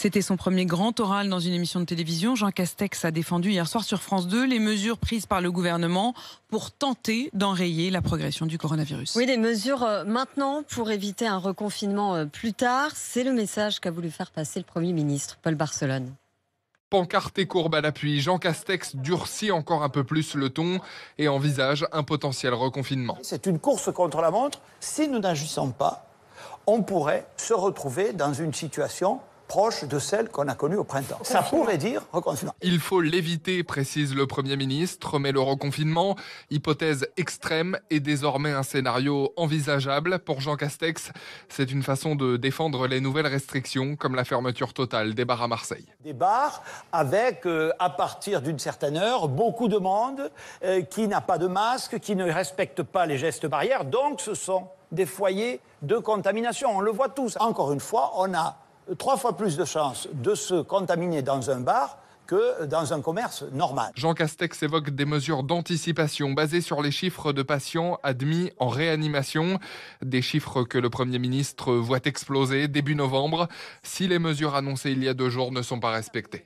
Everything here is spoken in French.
C'était son premier grand oral dans une émission de télévision. Jean Castex a défendu hier soir sur France 2 les mesures prises par le gouvernement pour tenter d'enrayer la progression du coronavirus. Oui, les mesures euh, maintenant pour éviter un reconfinement euh, plus tard. C'est le message qu'a voulu faire passer le Premier ministre, Paul Barcelone. Pancarte courbe à l'appui, Jean Castex durcit encore un peu plus le ton et envisage un potentiel reconfinement. C'est une course contre la montre. Si nous n'agissons pas, on pourrait se retrouver dans une situation proche de celle qu'on a connue au printemps. Ça pourrait dire reconfinement. Il faut l'éviter, précise le Premier ministre, mais le reconfinement, hypothèse extrême, est désormais un scénario envisageable. Pour Jean Castex, c'est une façon de défendre les nouvelles restrictions, comme la fermeture totale des bars à Marseille. Des bars avec, euh, à partir d'une certaine heure, beaucoup de monde euh, qui n'a pas de masque, qui ne respecte pas les gestes barrières. Donc ce sont des foyers de contamination. On le voit tous. Encore une fois, on a trois fois plus de chances de se contaminer dans un bar que dans un commerce normal. Jean Castex évoque des mesures d'anticipation basées sur les chiffres de patients admis en réanimation, des chiffres que le Premier ministre voit exploser début novembre si les mesures annoncées il y a deux jours ne sont pas respectées.